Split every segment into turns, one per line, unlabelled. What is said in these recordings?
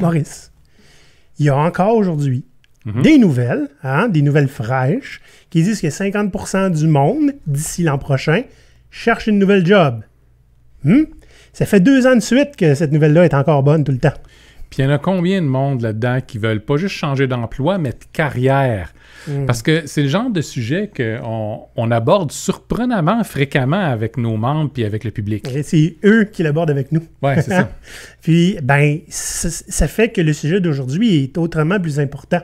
Maurice. Il y a encore aujourd'hui mhm. des nouvelles, hein, des nouvelles fraîches, qui disent que 50 du monde, d'ici l'an prochain, cherche une nouvelle job. Hmm? Ça fait deux ans de suite que cette nouvelle-là est
encore bonne tout le temps. Puis il y en a combien de monde là-dedans qui veulent pas juste changer d'emploi, mais de carrière? Hmm. Parce que c'est le genre de sujet qu'on on aborde surprenamment fréquemment avec nos membres et avec le public. C'est eux qui l'abordent avec nous. Oui, c'est ça.
puis, ben, ça, fait que le sujet d'aujourd'hui est autrement plus important.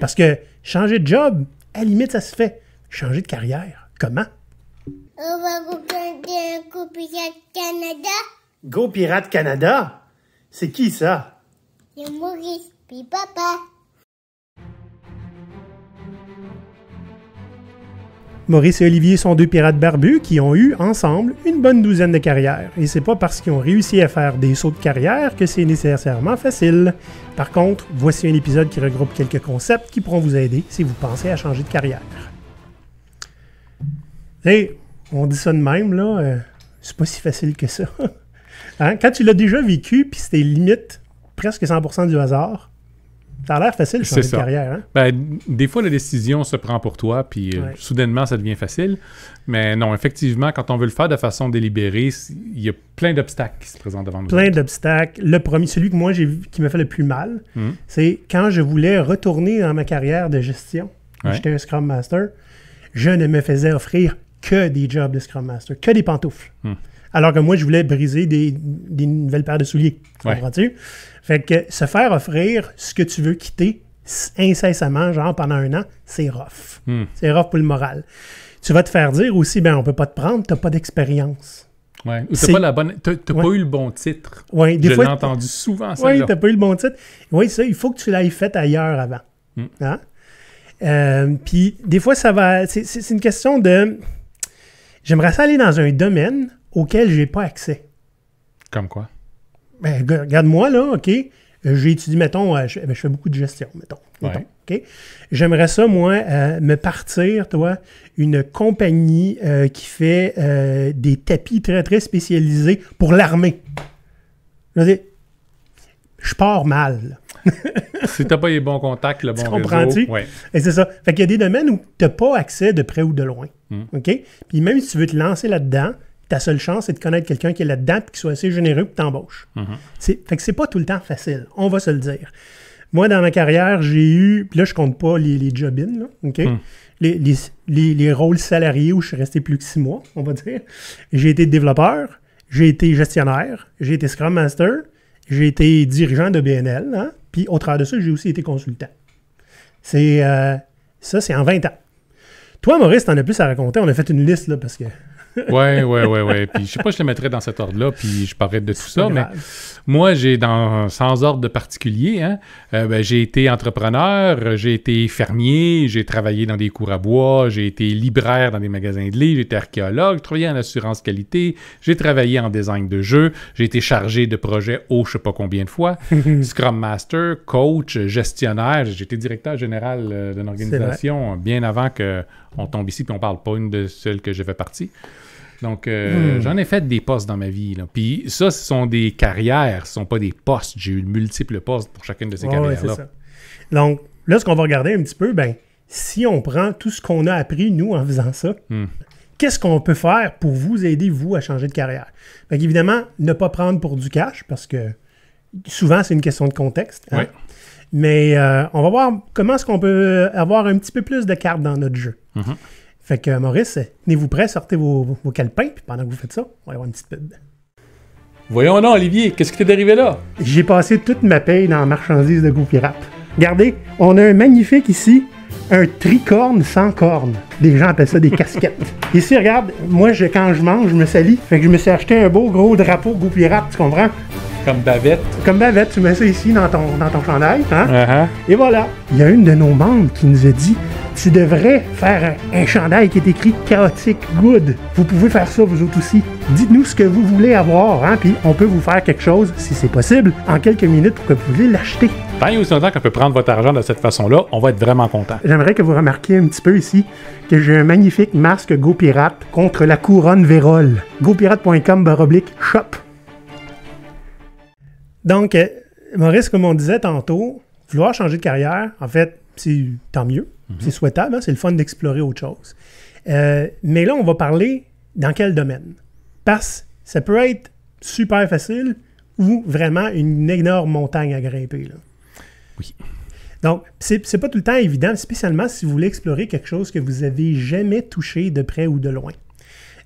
Parce que changer de job, à limite, ça se fait. Changer de carrière, comment?
On va Go Pirate Canada.
Go Pirate Canada? C'est qui ça?
Maurice, papa.
Maurice et Olivier sont deux pirates barbus qui ont eu, ensemble, une bonne douzaine de carrières. Et c'est pas parce qu'ils ont réussi à faire des sauts de carrière que c'est nécessairement facile. Par contre, voici un épisode qui regroupe quelques concepts qui pourront vous aider si vous pensez à changer de carrière. Et on dit ça de même, là. Euh, c'est pas si facile que ça. Hein? Quand tu l'as déjà vécu, puis c'était limite presque 100% du hasard. Ça a l'air facile, sur carrière. Hein?
Ben, des fois, la décision se prend pour toi, puis euh, soudainement, ça devient facile. Mais non, effectivement, quand on veut le faire de façon délibérée, il y a plein d'obstacles qui se présentent devant nous. Plein
d'obstacles. Le premier, celui que moi, j'ai qui m'a fait le plus mal, hum. c'est quand je voulais retourner dans ma carrière de gestion. J'étais un Scrum Master. Je ne me faisais offrir que des jobs de Scrum Master, que des pantoufles. Hum. Alors que moi, je voulais briser des, nouvelles paires de souliers. Fait que se faire offrir ce que tu veux quitter incessamment, genre pendant un an, c'est rough. Hmm. C'est rough pour le moral. Tu vas te faire dire aussi, ben on peut pas te prendre, t'as pas d'expérience. Ouais. Ou t'as pas la
bonne. pas eu le bon titre. Je l'ai entendu souvent, ça. Oui, t'as
pas eu le bon titre. Oui, ça, il faut que tu l'ailles fait ailleurs avant. Hmm. Hein? Euh, puis, des fois, ça va. C'est une question de. J'aimerais ça aller dans un domaine auxquels n'ai pas accès. Comme quoi? Ben, regarde-moi, là, OK? Euh, j'ai étudié, mettons, euh, ben, je, fais beaucoup de gestion, mettons. J'aimerais ça, moi, euh, me partir, toi, une compagnie qui fait des tapis très, très spécialisés pour l'armée. Je veux je pars mal.
si n'as pas les bons contacts, le bon tu comprends -tu?
c'est ça. Fait qu'il y a des domaines où tu n'as pas accès de près ou de loin. Hmm. OK? Puis même si tu veux te lancer là-dedans, ta seule chance, c'est de connaître quelqu'un qui est là-dedans, qui soit assez généreux, pour t'embauche. Mhm. c'est Fait que c'est pas tout le temps facile, on va se le dire. Moi, dans ma carrière, j'ai eu, puis là, je compte pas les, les job là, mhm. Les, rôles salariés où je suis resté plus que six mois, on va dire. J'ai été développeur, j'ai été gestionnaire, j'ai été Scrum Master, j'ai été dirigeant de BNL, hein? puis au travers de ça, j'ai aussi été consultant. C'est, euh, ça, c'est en 20 ans. Toi, Maurice, t'en as plus à raconter. On a fait une liste, là, parce que
ouais, ouais, oui. ouais. Puis je sais pas, je le mettrais dans cet ordre-là, puis je parlerai de tout ça, mais moi, j'ai dans sans ordre de particulier, hein, euh, ben, j'ai été entrepreneur, j'ai été fermier, j'ai travaillé dans des cours à bois, j'ai été libraire dans des magasins de livres, j'ai été archéologue, travaillé en assurance qualité, j'ai travaillé en design de jeux, j'ai été chargé de projets oh, je sais pas combien de fois, Scrum Master, coach, gestionnaire, j'ai été directeur général euh, d'une organisation bien avant qu'on tombe ici, puis on parle pas une de celles que j'ai fait partie. Donc, euh, hmm. j'en ai fait des postes dans ma vie. Puis ça, ce sont des carrières, ce ne sont pas des postes. J'ai eu multiples postes pour chacune de ces carrières-là.
Donc, là, ce qu'on va regarder un petit peu, ben, si on prend tout ce qu'on a appris, nous, en faisant ça, hmm. qu'est-ce qu'on peut faire pour vous aider, vous, à changer de carrière? Fait évidemment, ne pas prendre pour du cash, parce que souvent, c'est une question de contexte. Hein. Mais euh, on va voir comment est-ce qu'on peut avoir un petit peu plus de cartes dans notre jeu. Mm-hmm. Fait que Maurice, tenez-vous prêt, sortez vos, vos calepins, puis pendant que vous faites ça, on va y avoir une petite pub.
Voyons non, Olivier, qu'est-ce qui t'est arrivé là?
J'ai passé toute ma paye dans marchandises de goût Regardez, on a un magnifique ici, un tricorne sans corne. Des gens appellent ça des casquettes. Ici, regarde, moi, je, quand je mange, je me salis. Fait que je me suis acheté un beau gros drapeau goût tu comprends? Comme bavette. Comme bavette, tu mets ça ici dans ton, dans ton chandail. Hein? Uh-huh. Et voilà. Il y a une de nos membres qui nous a dit tu devrais faire un, chandail qui est écrit Chaotique Good. Vous pouvez faire ça vous autres aussi. Dites-nous ce que vous voulez avoir, hein, puis on peut vous faire quelque chose, si c'est possible, en quelques minutes pour que vous voulez l'acheter.
Tant et aussi longtemps qu'on peut prendre votre argent de cette façon-là, on va être vraiment content.
J'aimerais que vous remarquiez un petit peu ici que j'ai un magnifique masque GoPirate contre la couronne Vérole. GoPirate.com baroblique shop. Donc, euh, Maurice, comme on disait tantôt, vouloir changer de carrière, en fait, c'est tant mieux. Mhm. C'est souhaitable, hein, c'est le fun d'explorer autre chose. Euh, mais là, on va parler dans quel domaine. Parce que ça peut être super facile ou vraiment une énorme montagne à grimper. Oui. Donc, c'est pas tout le temps évident, spécialement si vous voulez explorer quelque chose que vous avez jamais touché de près ou de loin.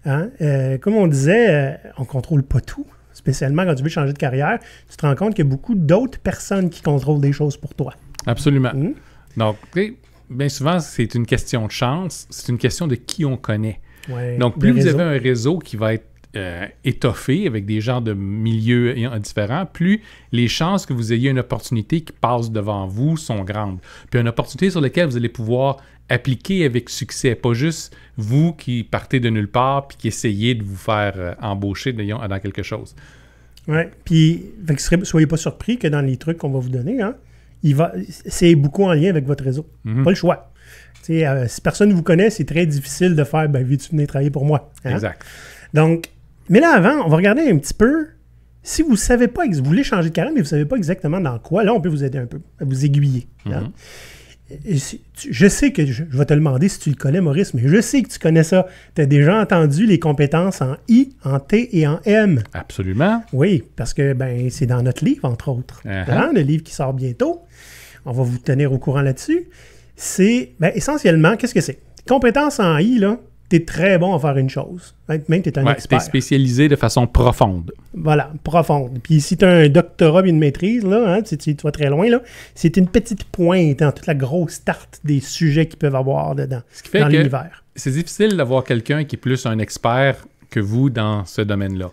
Hein? Euh, comme on disait, euh, on ne contrôle pas tout, spécialement quand tu veux changer de carrière. Tu te rends compte qu'il y a beaucoup d'autres personnes qui contrôlent des choses pour toi.
Absolument. Mmh. Donc, bien souvent, c'est une question de chance, c'est une question de qui on connaît. Donc, plus vous avez un réseau qui va être euh, étoffé avec des gens de milieux euh, différents, plus les chances que vous ayez une opportunité qui passe devant vous sont grandes. Puis une opportunité sur laquelle vous allez pouvoir appliquer avec succès, pas juste vous qui partez de nulle part puis qui essayez de vous faire euh, embaucher dans quelque chose.
Oui, puis soyez pas surpris que dans les trucs qu'on va vous donner, hein, il va, c'est beaucoup en lien avec votre réseau. Mhm. Pas le choix. Euh, si personne ne vous connaît, c'est très difficile de faire ben, vite, tu venir travailler pour moi hein? Exact. Donc, mais là, avant, on va regarder un petit peu. Si vous savez pas, vous voulez changer de carrière, mais vous ne savez pas exactement dans quoi, là, on peut vous aider un peu, à vous aiguiller. Hein? Mhm je sais que je, vais te demander si tu le connais, Maurice, mais je sais que tu connais ça. Tu as déjà entendu les compétences en I, en T et en M. Absolument. Oui, parce que ben, c'est dans notre livre, entre autres. Uh-huh. Hein, le livre qui sort bientôt. On va vous tenir au courant là-dessus. C'est ben, essentiellement, qu'est-ce que c'est? Compétences en I, là, très bon à faire une chose. Même tu es un expert.
spécialisé de façon profonde.
Voilà, profonde. Puis si tu as un doctorat et une maîtrise, là, hein, tu, vas très loin, là, c'est une petite pointe dans toute la grosse tarte des sujets qu'ils peuvent avoir dedans, Ce qui fait dans
C'est difficile d'avoir quelqu'un qui est plus un expert que vous dans ce domaine-là.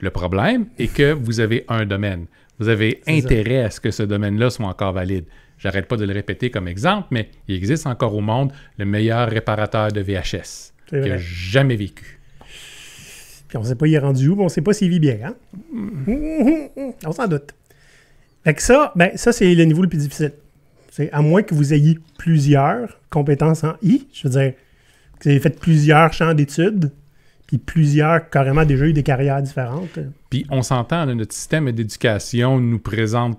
Le problème est que vous avez un domaine. Vous avez intérêt à ce que ce domaine-là soit encore valide. J'arrête pas de le répéter comme exemple, mais il existe encore au monde le meilleur réparateur de VHS qu'il n'a jamais vécu.
Puis on ne sait pas, il est rendu où, on ne sait pas s'il vit bien. Hein? Mm. On s'en doute. Avec ça, ben, ça c'est le niveau le plus difficile. C'est à moins que vous ayez plusieurs compétences en I, je veux dire, que vous avez fait plusieurs champs d'études, puis plusieurs carrément déjà eu des carrières différentes.
Puis on s'entend, notre système d'éducation nous présente,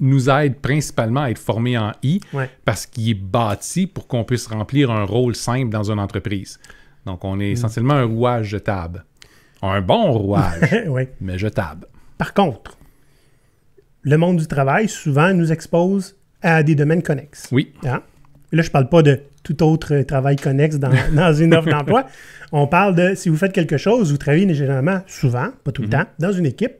nous aide principalement à être formé en I parce qu'il est bâti pour qu'on puisse remplir un rôle simple dans une entreprise. Donc, on est mm. essentiellement un rouage jetable. Un bon rouage, mais mais jetable. Par
contre, le monde du travail, souvent, nous expose à des domaines connexes. Oui. Hein? Là, je ne parle pas de tout autre travail connexe dans, une offre d'emploi. On parle de si vous faites quelque chose, vous travaillez généralement, souvent, pas tout le mm-hmm. temps, dans une équipe.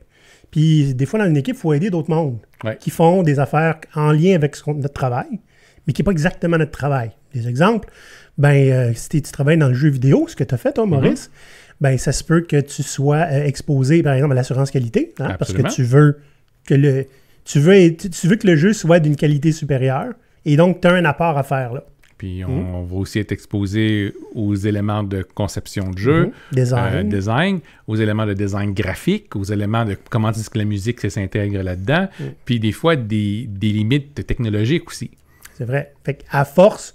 Puis des fois, dans une équipe, il faut aider d'autres mondes qui font des affaires en lien avec ce notre travail, mais qui n'est pas exactement notre travail des exemples, ben, euh, si tu travailles dans le jeu vidéo, ce que tu as fait, toi, mhm. Maurice, ben, ça se peut que tu sois euh, exposé, par exemple, à l'assurance qualité, hein, parce que tu veux que le tu veux, tu veux que le jeu soit d'une qualité supérieure, et donc tu as un apport à faire là.
Puis mhm. on, va aussi être exposé aux éléments de conception de jeu, mhm. design. Euh, design. aux éléments de design graphique, aux éléments de comment est-ce que la musique s'intègre là-dedans, puis des fois des, limites technologiques aussi.
C'est vrai. Fait à force,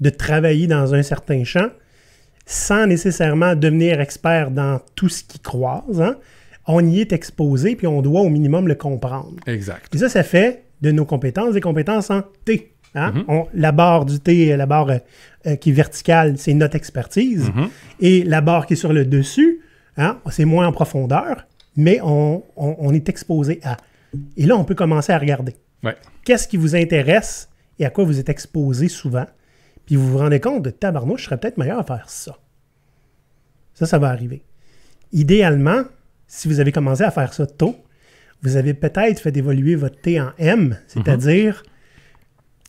de travailler dans un certain champ sans nécessairement devenir expert dans tout ce qui croise. Hein. On y est exposé, puis on doit au minimum le comprendre. Exact. Et ça, ça fait de nos compétences des compétences en T. Hein. Mm-hmm. la barre du T, la barre euh, qui est verticale, c'est notre expertise. Mm-hmm. Et la barre qui est sur le dessus, hein, c'est moins en profondeur, mais on, est exposé à. Et là, on peut commencer à regarder. Qu'est-ce qui vous intéresse et à quoi vous êtes exposé souvent? Puis vous vous rendez compte de tabarnouche, je serais peut-être meilleur à faire ça. Ça, ça va arriver. Idéalement, si vous avez commencé à faire ça tôt, vous avez peut-être fait évoluer votre T en M, c'est-à-dire mhm.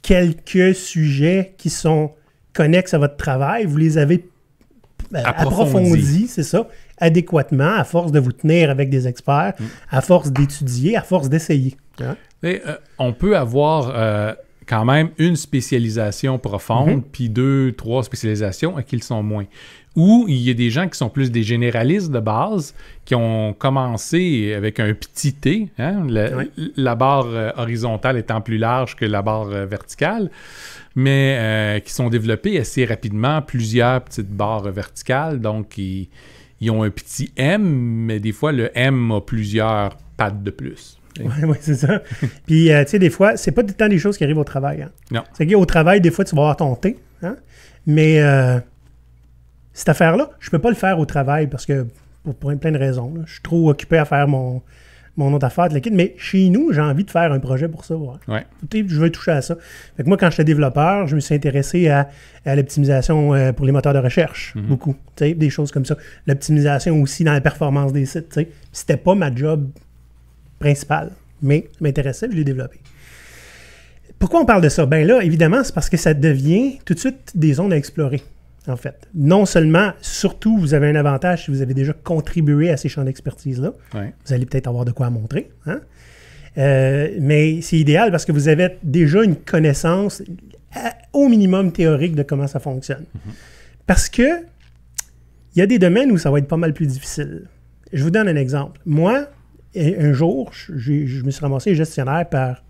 quelques sujets qui sont connexes à votre travail, vous les avez euh, approfondis, c'est ça, adéquatement, à force de vous tenir avec des experts, mhm. à force d'étudier, à force d'essayer. Hein.
Euh, on peut avoir euh, quand même une spécialisation profonde, mhm. puis deux, trois spécialisations à qui ils sont moins. Ou il y a des gens qui sont plus des généralistes de base, qui ont commencé avec un petit T, hein, la barre euh, horizontale étant plus large que la barre euh, verticale, mais euh, qui sont développés assez rapidement, plusieurs petites barres verticales, donc ils ont un petit M, mais des fois le M a plusieurs pattes de plus. Oui, ouais,
c'est ça. Puis, euh, tu sais, des fois, c'est pas tout temps des choses qui arrivent au travail. Hein. Non. C'est qu'au travail, des fois, tu vas avoir ton thé. Hein. Mais euh, cette affaire-là, je peux pas le faire au travail parce que, pour, une plein de raisons, je suis trop occupé à faire mon, mon autre affaire de l'équipe. Mais chez nous, j'ai envie de faire un projet pour ça. Ouais. Je veux toucher à ça. Fait que moi, quand j'étais développeur, je me suis intéressé à, l'optimisation euh, pour les moteurs de recherche, mhm. beaucoup. Tu beaucoup. Des choses comme ça. L'optimisation aussi dans la performance des sites. C'était pas ma job principale, mais m'intéressait, je l'ai développer. Pourquoi on parle de ça? Bien là, évidemment, c'est parce que ça devient tout de suite des zones à explorer, en fait. Non seulement, surtout, vous avez un avantage si vous avez déjà contribué à ces champs d'expertise-là. Vous allez peut-être avoir de quoi montrer. Hein? Euh, mais c'est idéal parce que vous avez déjà une connaissance euh, au minimum théorique de comment ça fonctionne. Mm-hmm. Parce que il y a des domaines où ça va être pas mal plus difficile. Je vous donne un exemple. Moi, un jour, je me suis ramassé gestionnaire par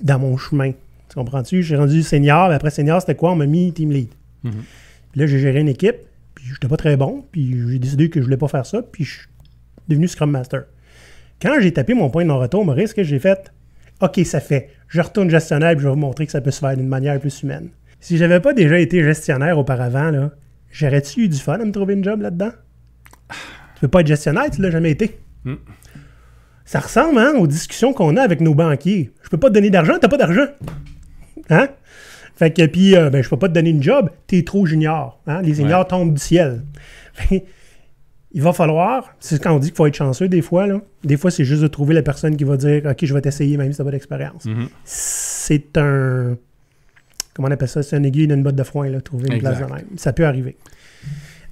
dans mon chemin. Tu comprends-tu? J'ai rendu senior, mais après senior, c'était quoi? On m'a mis team lead. Mhm. là, j'ai géré une équipe, puis j'étais pas très bon, puis j'ai décidé que je voulais pas faire ça, puis je suis devenu Scrum Master. Quand j'ai tapé mon point de non-retour, Maurice, que j'ai fait, OK, ça fait. Je retourne gestionnaire, puis je vais vous montrer que ça peut se faire d'une manière plus humaine. Si j'avais pas déjà été gestionnaire auparavant, j'aurais-tu eu du fun à me trouver une job là-dedans? Tu peux pas être gestionnaire, tu l'as jamais été. Hmm. Ça ressemble hein, aux discussions qu'on a avec nos banquiers. Je peux pas te donner d'argent, t'as pas d'argent. Hein? Fait que, puis, euh, ben, je peux pas te donner une job, t'es trop junior. Hein? Les juniors tombent du ciel. il va falloir, c'est quand on dit qu'il faut être chanceux des fois, des fois c'est juste de trouver la personne qui va dire Ok, je vais t'essayer même si t'as pas d'expérience. Mm-hmm. C'est un. Comment on appelle ça C'est un aiguille d'une botte de foin, là, trouver une place de même. Ça peut arriver.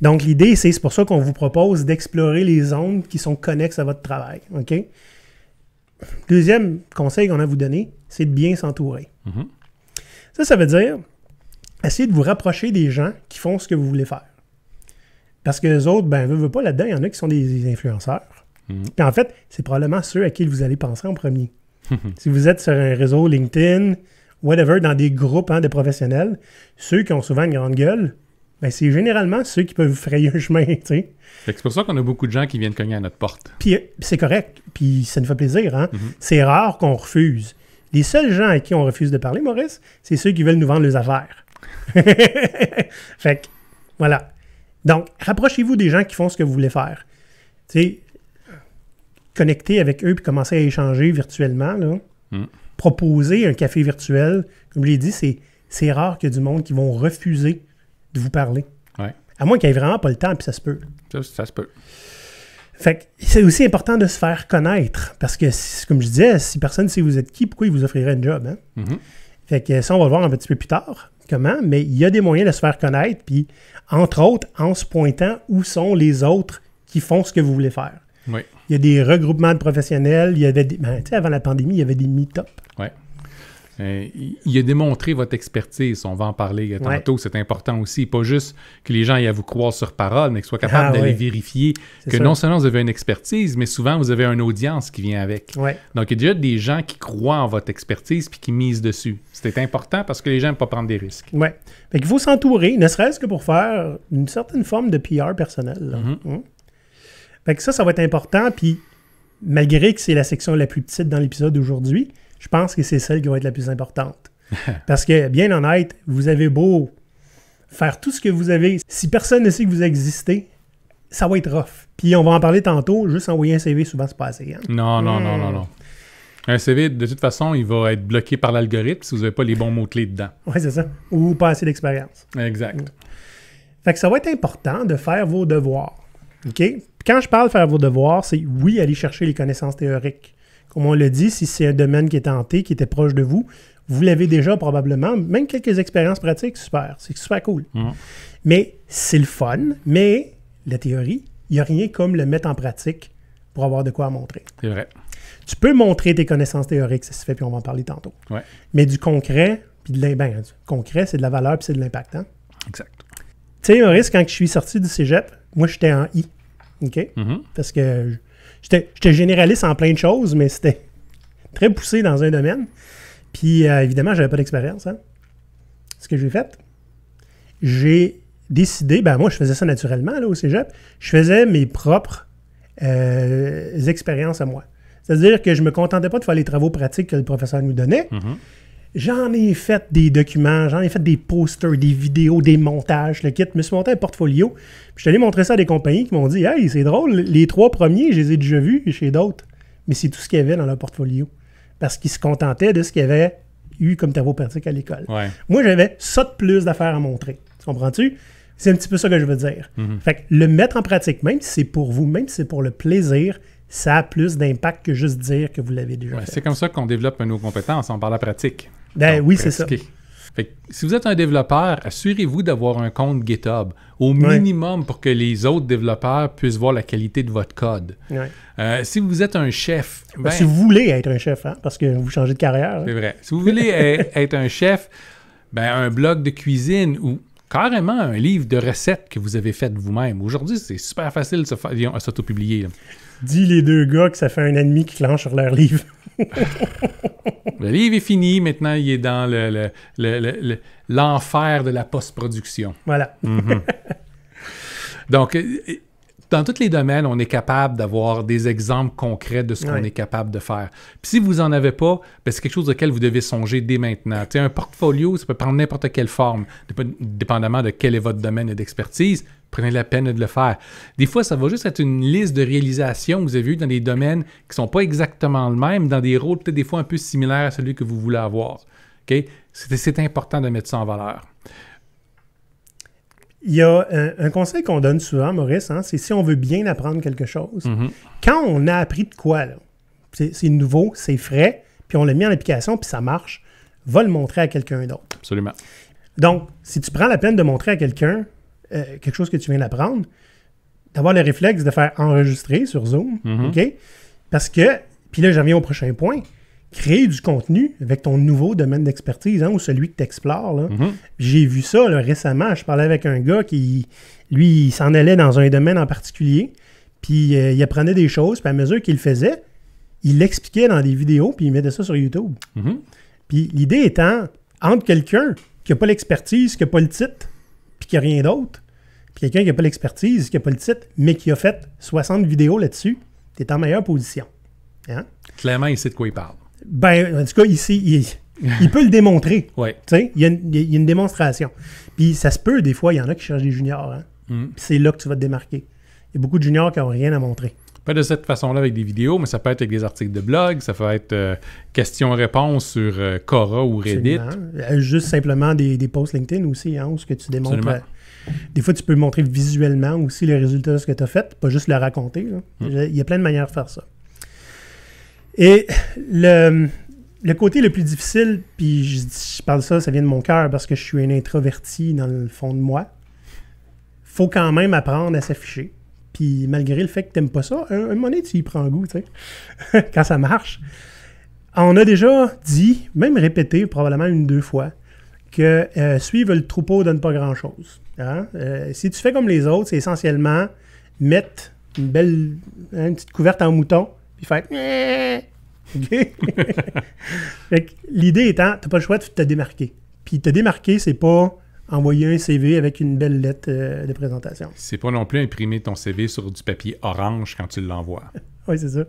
Donc, l'idée, c'est pour ça qu'on vous propose d'explorer les zones qui sont connexes à votre travail. OK? Deuxième conseil qu'on a à vous donner, c'est de bien s'entourer. Mm-hmm. Ça, ça veut dire essayer de vous rapprocher des gens qui font ce que vous voulez faire. Parce que les autres, ben, ne veut pas là-dedans, il y en a qui sont des influenceurs. Mm-hmm. Puis en fait, c'est probablement ceux à qui vous allez penser en premier. Mm-hmm. si vous êtes sur un réseau LinkedIn, whatever, dans des groupes hein, de professionnels, ceux qui ont souvent une grande gueule, ben c'est généralement ceux qui peuvent frayer un chemin, tu sais.
C'est pour ça qu'on a beaucoup de gens qui viennent cogner à notre porte.
Puis euh, c'est correct, puis ça nous fait plaisir, hein. Mm-hmm. C'est rare qu'on refuse. Les seuls gens à qui on refuse de parler, Maurice, c'est ceux qui veulent nous vendre leurs affaires. fait que, voilà. Donc, rapprochez-vous des gens qui font ce que vous voulez faire. Tu sais, connectez avec eux puis commencez à échanger virtuellement, là. Mm. Proposer un café virtuel, comme je l'ai dit, c'est rare qu'il y ait du monde qui vont refuser vous parler. À moins qu'il n'y ait vraiment pas le temps, puis ça se peut. Ça, se peut. Fait que c'est aussi important de se faire connaître. Parce que, comme je disais, si personne ne sait vous êtes qui, pourquoi il vous offrirait un job? Hein? Mm-hmm. Fait que ça, on va le voir un petit peu plus tard, comment. Mais il y a des moyens de se faire connaître, puis entre autres, en se pointant où sont les autres qui font ce que vous voulez faire. Oui. Il y a des regroupements de professionnels. Il y avait des, ben, avant la pandémie, il y avait des meet-up.
Ouais. Euh, il a démontré votre expertise, on va en parler euh, tantôt, c'est important aussi. Pas juste que les gens aient à vous croire sur parole, mais qu'ils soient capables ah d'aller vérifier que non seulement vous avez une expertise, mais souvent vous avez une audience qui vient avec. Donc, il y a déjà des gens qui croient en votre expertise puis qui misent dessus. C'était important parce que les gens n'aiment pas prendre des risques.
Il faut s'entourer, ne serait-ce que pour faire une certaine forme de PR personnel. Mm-hmm. Hein? ça, ça va être important. Puis, malgré que c'est la section la plus petite dans l'épisode d'aujourd'hui, je pense que c'est celle qui va être la plus importante. Parce que, bien honnête, vous avez beau faire tout ce que vous avez, si personne ne sait que vous existez, ça va être rough. Puis on va en parler tantôt, juste envoyer un CV, souvent, c'est pas assez. Hein. Non, non, non, non, non.
Un CV, de toute façon, il va être bloqué par l'algorithme si vous n'avez pas les bons mots-clés dedans.
Oui, c'est ça. Ou pas assez d'expérience. Exact. Mm. Fait que ça va être important de faire vos devoirs. OK? Quand je parle faire vos devoirs, c'est oui, aller chercher les connaissances théoriques. Comme on l'a dit, si c'est un domaine qui est tenté, qui était proche de vous, vous l'avez déjà probablement, même quelques expériences pratiques, super, c'est super cool. Mm. Mais c'est le fun, mais la théorie, il n'y a rien comme le mettre en pratique pour avoir de quoi montrer. C'est vrai. Tu peux montrer tes connaissances théoriques, ça se fait, puis on va en parler tantôt. Ouais. Mais du concret, puis de ben, concret, c'est de la valeur, puis c'est de l'impact. Hein. Exact. Tu sais, risque, quand je suis sorti du cégep, moi, j'étais en I. OK? Mm-hmm. Parce que J'étais généraliste en plein de choses, mais c'était très poussé dans un domaine. Puis évidemment, euh, évidemment, j'avais pas d'expérience. Hein. Ce que j'ai fait, j'ai décidé, ben moi je faisais ça naturellement là, au Cégep, je faisais mes propres euh, expériences à moi. C'est-à-dire que je me contentais pas de faire les travaux pratiques que le professeur nous donnait. Mm-hmm. J'en ai fait des documents, j'en ai fait des posters, des vidéos, des montages, le kit. Je me suis monté un portfolio. Puis je suis allé montrer ça à des compagnies qui m'ont dit Hey, c'est drôle, les trois premiers, je les ai déjà vus chez d'autres. Mais c'est tout ce qu'il y avait dans leur portfolio. Parce qu'ils se contentaient de ce qu'il y avait eu comme travaux pratiques à l'école. Moi, j'avais ça de plus d'affaires à montrer. Comprends-tu? C'est un petit peu ça que je veux dire. Mhm. Fait que le mettre en pratique, même si c'est pour vous, même si c'est pour le plaisir, ça a plus d'impact que juste dire que vous l'avez déjà fait. C'est
comme ça qu'on développe nos compétences, on parle la pratique. Ben oui, c'est ça. si vous êtes un développeur, assurez-vous d'avoir un compte GitHub au minimum pour que les autres développeurs puissent voir la qualité de votre code. Euh, si vous êtes un chef... Ben, ben si vous
voulez être un chef, hein, parce que vous changez de carrière. C'est hein. vrai. Si vous voulez
être un chef, ben, un blog de cuisine ou carrément un livre de recettes que vous avez fait vous-même. Aujourd'hui, c'est super facile à s'auto-publier.
Dis les deux gars que ça fait un ennemi qui demi sur leur livre.
le livre est fini, maintenant il est dans l'enfer le, de la post-production. Voilà. Mhm. Donc, euh, dans tous les domaines, on est capable d'avoir des exemples concrets de ce qu'on est capable de faire. Puis si vous n'en avez pas, ben, c'est quelque chose auquel vous devez songer dès maintenant. un portfolio, ça peut prendre n'importe quelle forme, dépendamment de quel est votre domaine d'expertise. Prenez la peine de le faire. Des fois, ça va juste être une liste de réalisations que vous avez eues dans des domaines qui ne sont pas exactement le même, dans des rôles peut-être des fois un peu similaires à celui que vous voulez avoir. C'est important de mettre ça en valeur
il y a euh, un, conseil qu'on donne souvent, Maurice, hein, c'est si on veut bien apprendre quelque chose, mhm. quand on a appris de quoi, c'est nouveau, c'est frais, puis on l'a mis en application, puis ça marche, va le montrer à quelqu'un d'autre. Absolument. Donc, si tu prends la peine de montrer à quelqu'un euh, quelque chose que tu viens d'apprendre, d'avoir le réflexe de faire enregistrer sur Zoom, mhm. OK? Parce que, puis là, j'en viens au prochain point, créer du contenu avec ton nouveau domaine d'expertise hein, ou celui que tu explores. Mm-hmm. J'ai vu ça récemment. Je parlais avec un gars qui, lui, il s'en allait dans un domaine en particulier, puis euh, il apprenait des choses, puis à mesure qu'il le faisait, il l'expliquait dans des vidéos, puis il mettait ça sur YouTube. Mm-hmm. Puis l'idée étant, entre quelqu'un qui n'a pas l'expertise, qui n'a pas le titre, puis qui n'a rien d'autre, puis quelqu'un qui n'a pas l'expertise, qui n'a pas le titre, mais qui a fait 60 vidéos là-dessus, tu es en meilleure position. Hein?
Clairement, il sait de quoi il parle.
Ben, en tout cas, ici, il, peut le démontrer. Oui. Il y, a une, il y, a une démonstration. Puis ça se peut, des fois, il y en a qui cherchent des juniors. Hein. Mm. C'est là que tu vas te démarquer. Il y a beaucoup de juniors qui n'ont rien à montrer
pas de cette façon-là avec des vidéos, mais ça peut être avec des articles de blog, ça peut être question euh, questions-réponses sur euh, Cora ou Reddit. Euh,
juste simplement des, des, posts LinkedIn aussi, hein, où ce que tu démontres. des fois, tu peux montrer visuellement aussi les résultats de ce que tu as fait, pas juste le raconter. Mm. Il y a plein de manières de faire ça. Et le, côté le plus difficile, puis je, parle ça, ça vient de mon cœur parce que je suis un introverti dans le fond de moi. Faut quand même apprendre à s'afficher. Puis malgré le fait que t'aimes pas ça, un, un moment donné, tu y prends goût, tu sais, quand ça marche. On a déjà dit, même répété probablement une ou deux fois, que euh, suivre le troupeau donne pas grand-chose. Hein. Euh, si tu fais comme les autres, c'est essentiellement mettre une belle hein, une petite couverte en mouton, puis faire. Eh. l'idée étant, tu n'as pas le choix de te démarquer. Puis te démarquer, c'est pas envoyer un CV avec une belle lettre euh, de présentation.
C'est pas non plus imprimer ton CV sur du papier orange quand tu l'envoies.
oui, c'est ça.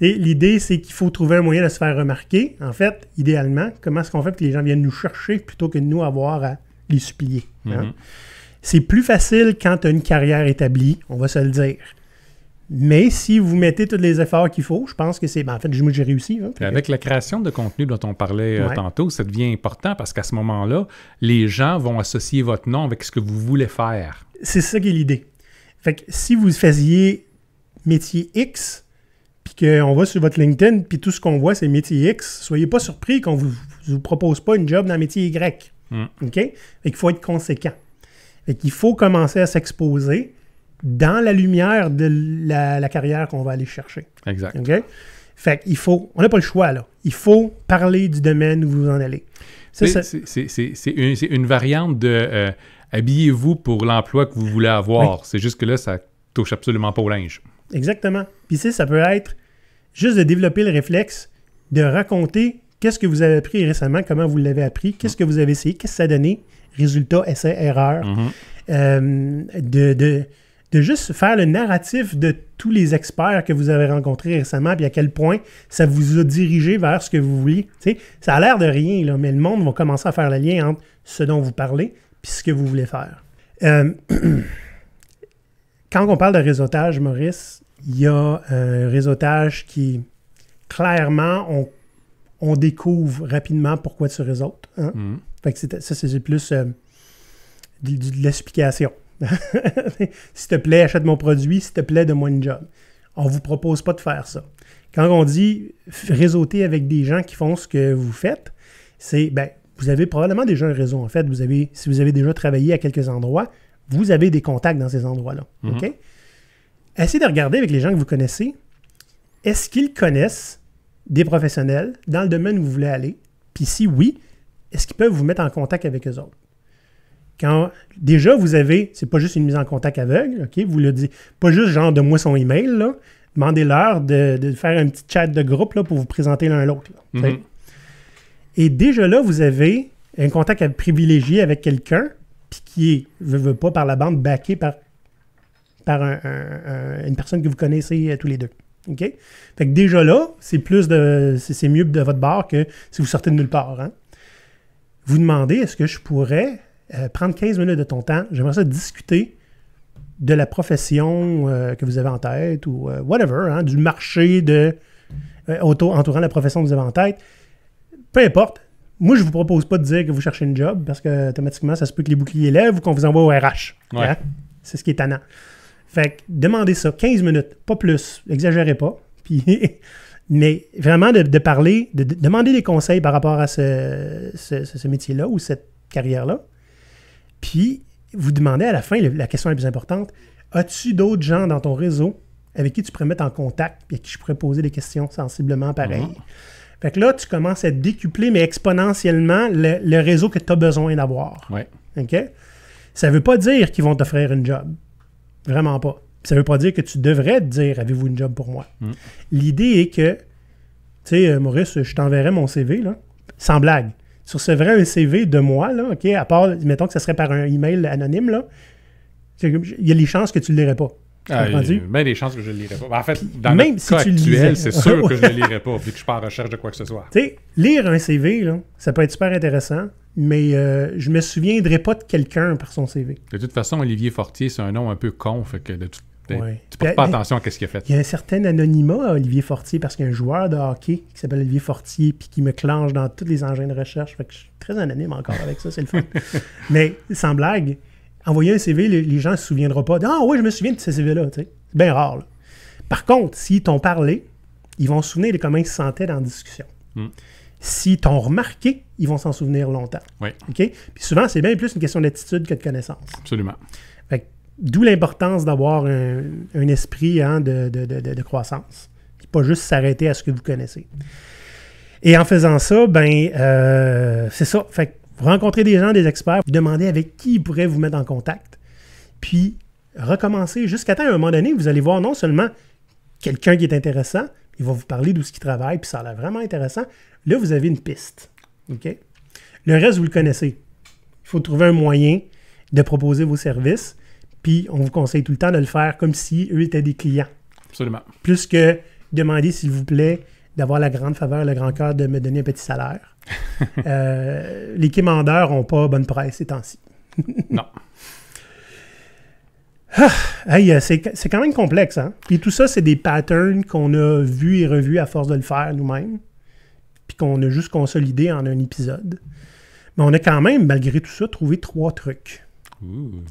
L'idée, c'est qu'il faut trouver un moyen de se faire remarquer. En fait, idéalement, comment est-ce qu'on fait que les gens viennent nous chercher plutôt que de nous avoir à les supplier? Hein? Mm-hmm. C'est plus facile quand tu as une carrière établie, on va se le dire. Mais si vous mettez tous les efforts qu'il faut, je pense que c'est. Ben, en fait, j'ai réussi. avec
la création de contenu dont on parlait euh, tantôt, ça devient important parce qu'à ce moment-là, les gens vont associer votre nom avec ce que vous voulez faire.
C'est ça qui est l'idée. Fait que si vous faisiez métier X, puis qu'on va sur votre LinkedIn, puis tout ce qu'on voit, c'est métier X, soyez pas surpris qu'on vous, vous propose pas une job dans métier Y. Hmm. OK? Fait qu'il faut être conséquent. Fait qu'il faut commencer à s'exposer dans la lumière de la, carrière qu'on va aller chercher. Exact. Fait qu'il faut, on n'a pas le choix là. Il faut parler du domaine où vous en allez. C'est
une, variante de euh, habillez-vous pour l'emploi que vous voulez avoir. C'est juste que là, ça touche absolument pas au linge.
Exactement. Puis ça ça peut être juste de développer le réflexe de raconter qu'est-ce que vous avez appris récemment, comment vous l'avez appris, qu'est-ce que vous avez essayé, qu'est-ce que ça a donné, résultat, essai, erreur. Mm-hmm. Euh, de de juste faire le narratif de tous les experts que vous avez rencontrés récemment, puis à quel point ça vous a dirigé vers ce que vous vouliez. ça a l'air de rien, là, mais le monde va commencer à faire le lien entre ce dont vous parlez et ce que vous voulez faire. Euh, quand on parle de réseautage, Maurice, il y a euh, un réseautage qui, clairement, on, découvre rapidement pourquoi tu réseautes. Hein? Mm. Fait que ça, c'est plus euh, de l'explication. S'il te plaît, achète mon produit. S'il te plaît, donne-moi une job. On ne vous propose pas de faire ça. Quand on dit réseauter avec des gens qui font ce que vous faites, c'est ben, vous avez probablement déjà un réseau. En fait, vous avez, si vous avez déjà travaillé à quelques endroits, vous avez des contacts dans ces endroits-là. Mm-hmm. Essayez de regarder avec les gens que vous connaissez. Est-ce qu'ils connaissent des professionnels dans le domaine où vous voulez aller? Puis si oui, est-ce qu'ils peuvent vous mettre en contact avec eux autres? Quand déjà vous avez, c'est pas juste une mise en contact aveugle, ok, vous le dites, pas juste genre de moi son email demandez-leur de, faire un petit chat de groupe là, pour vous présenter l'un à l'autre. Mm-hmm. Et déjà là, vous avez un contact privilégié avec quelqu'un, puis qui est, veut, veut, pas, par la bande, backé par, par une personne que vous connaissez euh, tous les deux. OK? Fait que déjà là, c'est plus de. C'est mieux de votre bord que si vous sortez de nulle part. Hein. Vous demandez est-ce que je pourrais euh, prendre 15 minutes de ton temps. J'aimerais ça discuter de la profession euh, que vous avez en tête ou euh, whatever, hein, du marché de entourant la profession que vous avez en tête. Peu importe. Moi, je vous propose pas de dire que vous cherchez une job parce que automatiquement, ça se peut que les boucliers lèvent ou qu'on vous envoie au RH. Hein. C'est ce qui est tannant. Fait que demandez ça, 15 minutes, pas plus. Exagérez pas. Puis mais vraiment de, parler, de, demander des conseils par rapport à ce métier-là ou cette carrière-là. Puis, vous demandez à la fin, la question la plus importante, as-tu d'autres gens dans ton réseau avec qui tu pourrais mettre en contact et à qui je pourrais poser des questions sensiblement pareilles? Mhm. Fait que là, tu commences à décupler, mais exponentiellement, le, réseau que tu as besoin d'avoir. Ça ne veut pas dire qu'ils vont t'offrir une job. Vraiment pas. ça ne veut pas dire que tu devrais te dire Avez-vous une job pour moi mhm. L'idée est que, tu sais, euh, Maurice, je t'enverrai mon CV, sans blague sur ce vrai CV de moi, là, OK, à part, mettons que ce serait par un email anonyme, là, il y a les chances que tu ne le lirais pas. Ah, même
les chances que je ne le lirais pas. En fait, dans même le si cas actuel, c'est sûr que je ne le lirais pas, vu que je suis pas en recherche de quoi que ce soit.
Tu sais, lire un CV, là, ça peut être super intéressant, mais je euh, je me souviendrai pas de quelqu'un par son CV.
De toute façon, Olivier Fortier, c'est un nom un peu con, fait que de toute tu Tu portes pas attention à ce qu'il a fait. Il y a un
certain anonymat à Olivier Fortier parce qu'il y a un joueur de hockey qui s'appelle Olivier Fortier puis qui me clenche dans tous les engins de recherche. je suis très anonyme encore avec ça, c'est le fun. Mais sans blague, envoyer un CV, les, gens ne se souviendront pas. Ah oui, je me souviens de ce CV-là. C'est bien rare. Par contre, s'ils t'ont parlé, ils vont se souvenir de comment ils se sentaient dans la discussion. Si hmm. S'ils t'ont remarqué, ils vont s'en souvenir longtemps. OK? Puis souvent, c'est bien plus une question d'attitude que de connaissance. Absolument. D'où l'importance d'avoir un, esprit hein, de, croissance. pas juste s'arrêter à ce que vous connaissez. Et en faisant ça, ben euh, c'est ça. Fait vous rencontrez des gens, des experts, vous demandez avec qui ils pourraient vous mettre en contact. Puis recommencer jusqu'à temps, un moment donné, vous allez voir non seulement quelqu'un qui est intéressant, il va vous parler d'où ce qu'il travaille, puis ça a l'air vraiment intéressant. Là, vous avez une piste. Le reste, vous le connaissez. Il faut trouver un moyen de proposer vos services puis on vous conseille tout le temps de le faire comme si eux étaient des clients. Absolument. Plus que demander, s'il vous plaît, d'avoir la grande faveur, le grand cœur de me donner un petit salaire. Euh, les quémandeurs n'ont pas bonne presse ces temps-ci. non. Ah, euh, c'est quand même complexe. Hein? Puis tout ça, c'est des patterns qu'on a vus et revus à force de le faire nous-mêmes. Puis qu'on a juste consolidé en un épisode. Mais on a quand même, malgré tout ça, trouvé trois trucs.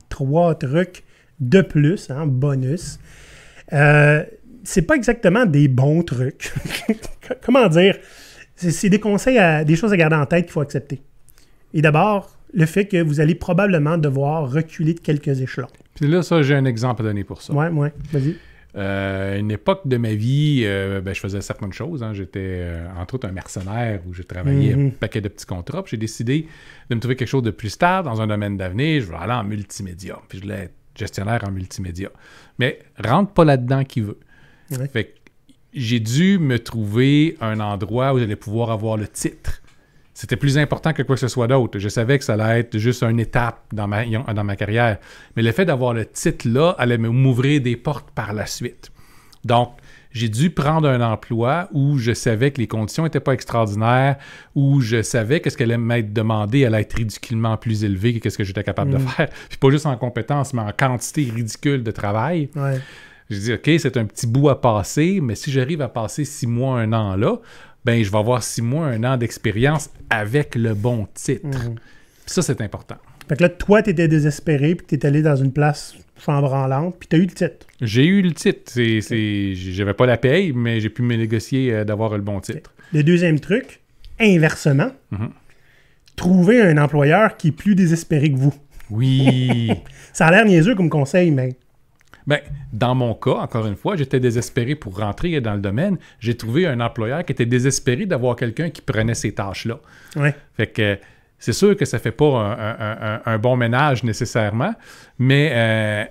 Trois trucs de plus, hein, bonus. Euh, c'est pas exactement des bons trucs. Comment dire? C'est des conseils, des choses à garder en tête qu'il faut accepter. Et d'abord, le fait que vous allez probablement devoir reculer de quelques échelons.
Puis là, ça, j'ai un exemple à donner pour ça. Ouais, ouais, vas-y. Euh, une époque de ma vie, euh, ben, je faisais certaines choses. Hein. J'étais, euh, entre autres, un mercenaire où je travaillais mm-hmm. un paquet de petits contrats. puis J'ai décidé de me trouver quelque chose de plus tard dans un domaine d'avenir. Je vais aller en multimédia. Puis je voulais gestionnaire en multimédia. Mais rentre pas là-dedans qui veut. Fait j'ai dû me trouver un endroit où j'allais pouvoir avoir le titre. C'était plus important que quoi que ce soit d'autre. Je savais que ça allait être juste une étape dans ma, dans ma carrière. Mais le fait d'avoir le titre là allait m'ouvrir des portes par la suite. Donc, j'ai dû prendre un emploi où je savais que les conditions n'étaient pas extraordinaires, où je savais que ce qu'elle allait m'être demandé allait être ridiculement plus élevé que ce que j'étais capable de mm. faire. Puis pas juste en compétences, mais en quantité ridicule de travail. Ouais. J'ai dit, OK, c'est un petit bout à passer, mais si j'arrive à passer six mois, un an là, ben je vais avoir six mois, un an d'expérience avec le bon titre. Mm. Ça, c'est important.
Fait que là, toi, tu étais désespéré, puis tu es allé dans une place branlante, puis tu as eu le titre.
J'ai eu le titre. C'est, n'avais J'avais pas la paye, mais j'ai pu me négocier euh, d'avoir le bon titre. Le deuxième truc,
inversement, mhm. trouver un employeur qui est plus désespéré que vous.
Oui.
ça a l'air niaiseux comme conseil, mais.
Ben, dans mon cas, encore une fois, j'étais désespéré pour rentrer dans le domaine. J'ai trouvé un employeur qui était désespéré d'avoir quelqu'un qui prenait ces tâches-là. Oui. Fait que c'est sûr que ça fait pas un, bon ménage nécessairement, mais euh,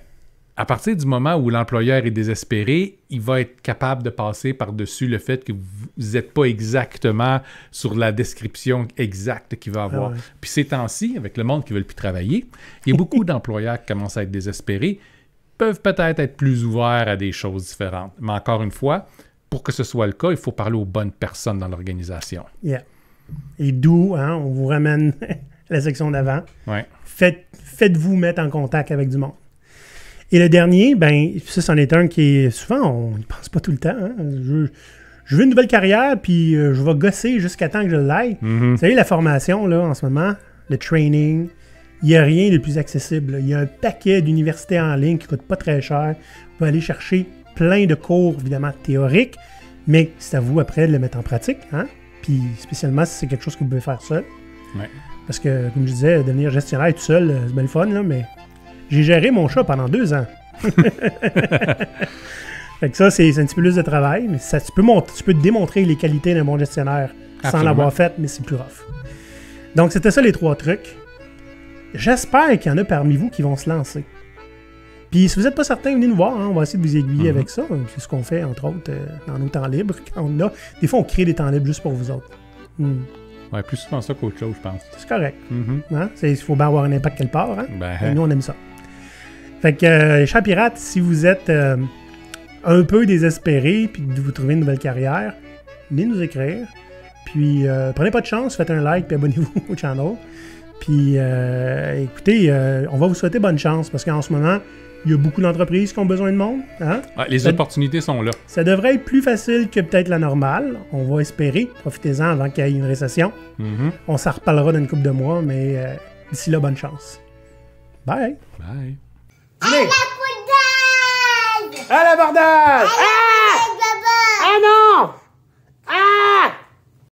à partir du moment où l'employeur est désespéré, il va être capable de passer par-dessus le fait que vous n'êtes pas exactement sur la description exacte qu'il va avoir. Ah Puis ces temps-ci, avec le monde qui ne veut plus travailler, il y a beaucoup d'employeurs qui commencent à être désespérés, peuvent peut-être être plus ouverts à des choses différentes. Mais encore une fois, pour que ce soit le cas, il faut parler aux bonnes personnes dans l'organisation
et doux. Hein, on vous ramène la section d'avant. Faites, vous mettre en contact avec du monde. Et le dernier, ben, ça, c'en est un qui est souvent, on ne pense pas tout le temps. Hein. je, veux une nouvelle carrière, puis euh, je vais gosser jusqu'à temps que je l'aille. Mm-hmm. Vous savez, la formation, là, en ce moment, le training, il n'y a rien de plus accessible. Il y a un paquet d'universités en ligne qui ne coûtent pas très cher. Vous pouvez aller chercher plein de cours, évidemment, théoriques, mais c'est à vous après de le mettre en pratique. Hein? Puis spécialement si c'est quelque chose que vous pouvez faire seul. Parce que, comme je disais, devenir gestionnaire tout seul, euh, c'est bien le fun, là, mais j'ai géré mon chat pendant deux ans. fait que ça, c'est un petit peu plus de travail, mais ça, tu, peux tu peux démontrer les qualités d'un bon gestionnaire sans l'avoir fait, mais c'est plus rough. Donc, c'était ça les trois trucs. J'espère qu'il y en a parmi vous qui vont se lancer. Puis si vous n'êtes pas certain, venez nous voir. Hein. on va essayer de vous aiguiller mhm. avec ça. C'est hein. ce qu'on fait, entre autres, euh, dans nos temps libres. Quand Des fois, on crée des temps libres juste pour vous autres. Hmm.
Ouais, plus souvent ça qu'autre chose, je pense. C'est correct. Mhm.
Hein? Il faut bien avoir un impact quelque part. Ben, Et nous, on aime ça. Fait que, euh, chers pirates, si vous êtes euh, un peu désespéré puis que vous trouvez une nouvelle carrière, venez nous écrire. Puis, euh, prenez pas de chance, faites un like puis abonnez-vous au channel. Puis, écoutez, on va vous souhaiter bonne chance parce qu'en ce moment, il y a beaucoup d'entreprises qui ont besoin de monde. Hein?
les opportunités sont là.
Ça devrait être plus facile que peut-être la normale. On va espérer. Profitez-en avant qu'il y ait une récession. Mm-hmm. On s'en reparlera dans une couple de mois, mais euh, d'ici là, bonne chance. Bye. Bye. Allez.
À l'abordage! À la Ah! Ah
non! Ah!